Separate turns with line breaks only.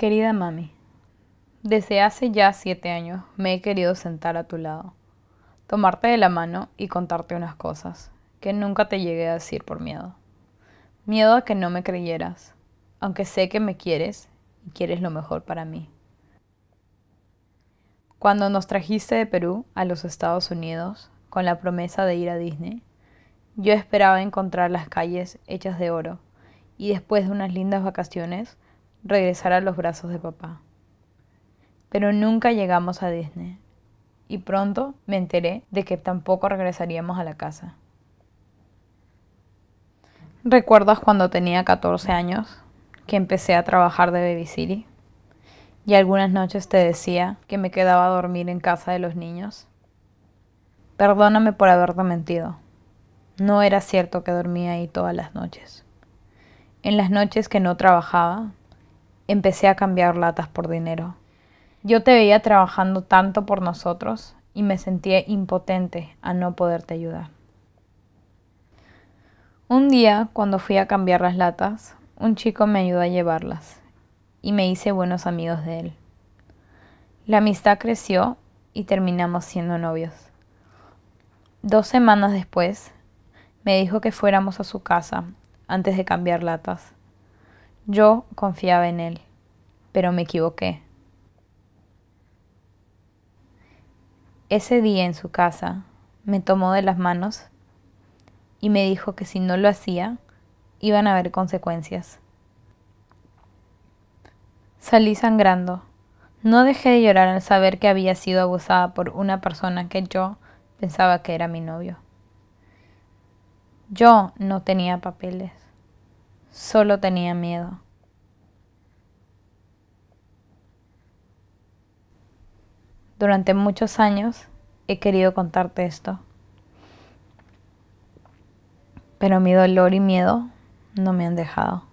Querida mami, desde hace ya siete años me he querido sentar a tu lado, tomarte de la mano y contarte unas cosas que nunca te llegué a decir por miedo. Miedo a que no me creyeras, aunque sé que me quieres y quieres lo mejor para mí. Cuando nos trajiste de Perú a los Estados Unidos con la promesa de ir a Disney, yo esperaba encontrar las calles hechas de oro y después de unas lindas vacaciones, regresar a los brazos de papá. Pero nunca llegamos a Disney y pronto me enteré de que tampoco regresaríamos a la casa. ¿Recuerdas cuando tenía 14 años que empecé a trabajar de babysitter? Y algunas noches te decía que me quedaba a dormir en casa de los niños. Perdóname por haberte mentido. No era cierto que dormía ahí todas las noches. En las noches que no trabajaba, empecé a cambiar latas por dinero. Yo te veía trabajando tanto por nosotros y me sentía impotente a no poderte ayudar. Un día, cuando fui a cambiar las latas, un chico me ayudó a llevarlas y me hice buenos amigos de él. La amistad creció y terminamos siendo novios. Dos semanas después, me dijo que fuéramos a su casa antes de cambiar latas yo confiaba en él, pero me equivoqué. Ese día en su casa me tomó de las manos y me dijo que si no lo hacía, iban a haber consecuencias. Salí sangrando. No dejé de llorar al saber que había sido abusada por una persona que yo pensaba que era mi novio. Yo no tenía papeles. Solo tenía miedo. Durante muchos años he querido contarte esto, pero mi dolor y miedo no me han dejado.